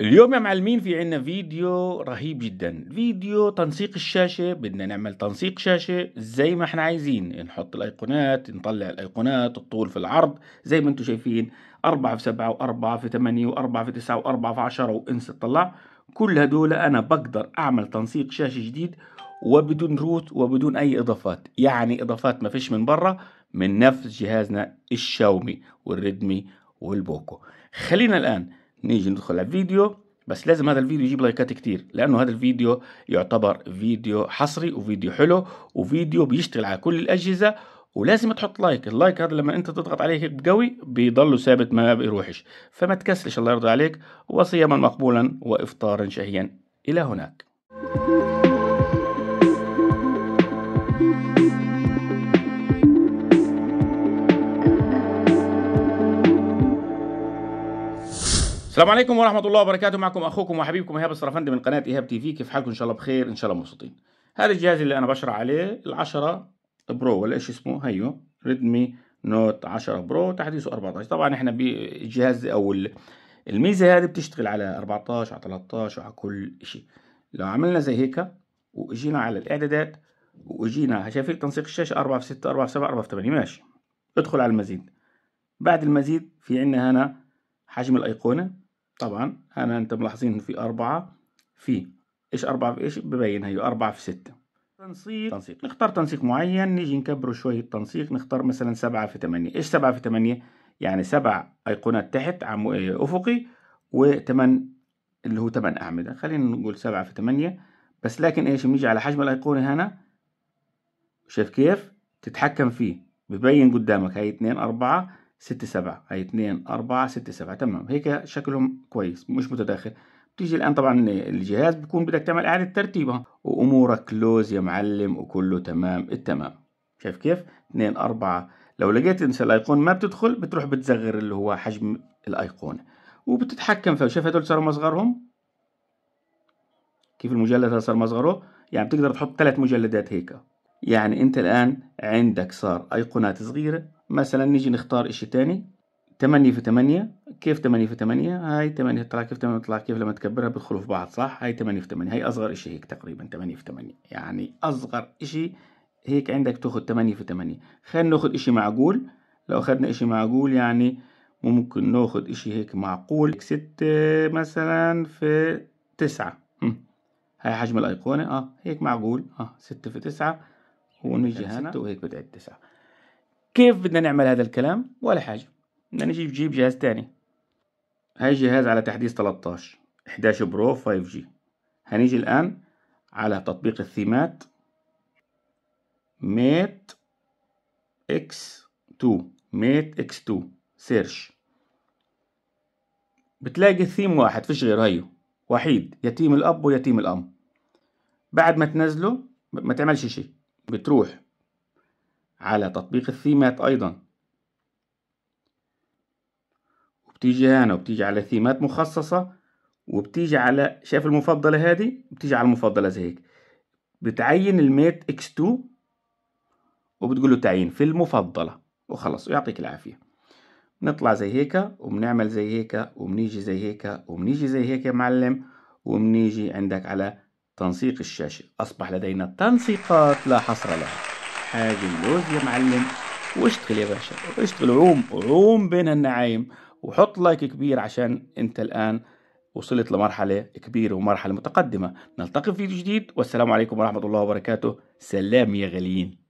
اليوم يا معلمين في عنا فيديو رهيب جدا فيديو تنسيق الشاشة بدنا نعمل تنسيق شاشة زي ما احنا عايزين نحط الايقونات نطلع الايقونات الطول في العرض زي ما انتم شايفين 4 في 7 و 4 في 8 و 4 في 9 و 4 في 10 وانسى تطلع كل هدول انا بقدر اعمل تنسيق شاشة جديد وبدون روت وبدون اي اضافات يعني اضافات ما فيش من برا من نفس جهازنا الشاومي والريدمي والبوكو خلينا الان نيجي ندخل على الفيديو بس لازم هذا الفيديو يجيب لايكات كتير لانه هذا الفيديو يعتبر فيديو حصري وفيديو حلو وفيديو بيشتغل على كل الاجهزه ولازم تحط لايك اللايك هذا لما انت تضغط عليه هيك قوي بيضله ثابت ما بيروحش فما تكسلش الله يرضى عليك وصياما مقبولا وافطارا شهيا الى هناك السلام عليكم ورحمه الله وبركاته معكم اخوكم وحبيبكم ايهاب السرفندي من قناه ايهاب تي في كيف حالكم ان شاء الله بخير ان شاء الله مبسوطين هذا الجهاز اللي انا بشرح عليه ال10 برو ولا ايش اسمه هيو ريدمي نوت 10 برو تحديثه 14 طبعا احنا بالجهاز او الميزه هذه بتشتغل على 14 على 13 وعلى كل شيء لو عملنا زي هيك واجينا على الاعدادات واجينا شايفين تنسيق الشاشه 4 في 6 4 في 7 4 في 8 ماشي ادخل على المزيد بعد المزيد في عندنا هنا حجم الايقونه طبعا هنا أنت ملاحظين انه في أربعة في إيش أربعة في إيش ببين هي أربعة في ستة تنسيق تنسيق نختار تنسيق معين نيجي نكبره شوية التنسيق نختار مثلا سبعة في تمانية إيش سبعة في تمانية يعني سبع أيقونات تحت عم آه، أفقي وتمن اللي هو تمن أعمدة خلينا نقول سبعة في تمانية بس لكن إيش بنيجي على حجم الأيقونة هنا شايف كيف تتحكم فيه ببين قدامك هاي اتنين أربعة ستة سبعة هي اثنين أربعة ستة سبعة تمام هيك شكلهم كويس مش متداخل بتيجي الآن طبعا الجهاز بيكون بدك تعمل إعادة ترتيبها وأمورك كلوز يا معلم وكله تمام التمام شايف كيف؟ اثنين أربعة لو لقيت انسى الأيقونة ما بتدخل بتروح بتزغر اللي هو حجم الأيقونة وبتتحكم فيه شايف هدول صاروا مصغرهم؟ كيف المجلد هذا صار مصغره؟ يعني بتقدر تحط ثلاث مجلدات هيك يعني انت الان عندك صار ايقونات صغيرة مثلا نيجي نختار اشي تاني تمانية في تمانية كيف تمانية في تمانية هاي تمانية طلع كيف تمانية طلع كيف لما تكبرها بيدخلوا في بعض صح هاي تمانية في تمانية هاي اصغر اشي هيك تقريبا تمانية في تمانية يعني اصغر اشي هيك عندك تاخد تمانية في تمانية خلينا ناخد اشي معقول لو اخدنا اشي معقول يعني ممكن ناخد اشي هيك معقول ستة مثلا في تسعة هاي حجم الايقونة اه هيك معقول اه ستة في تسعة ونجي هنا وهيك بدأت تسعة كيف بدنا نعمل هذا الكلام ولا حاجة بدنا نجي نجيب جهاز تاني هاي جهاز على تحديث 13 11 برو 5G هنيجي الآن على تطبيق الثيمات ميت اكس 2 ميت اكس 2 سيرش بتلاقي الثيم واحد فيش غير هيو وحيد يتيم الأب ويتيم الأم بعد ما تنزله ما تعملش شيء بتروح على تطبيق الثيمات أيضا وبتيجي هنا وبتيجي على ثيمات مخصصة وبتيجي على شايف المفضلة هادي بتيجي على المفضلة زي هيك بتعين الميت اكس 2 وبتقول له تعيين في المفضلة وخلص ويعطيك العافية نطلع زي هيك وبنعمل زي هيك وبنيجي زي هيك وبنيجي زي هيك يا معلم وبنيجي عندك على تنسيق الشاشة أصبح لدينا تنسيقات لا حصر لها هذه اللوز يا معلم واشتغل يا باشا اشتغل عوم عوم بين النعايم وحط لايك كبير عشان انت الآن وصلت لمرحلة كبيرة ومرحلة متقدمة نلتقي في فيديو جديد والسلام عليكم ورحمة الله وبركاته سلام يا غاليين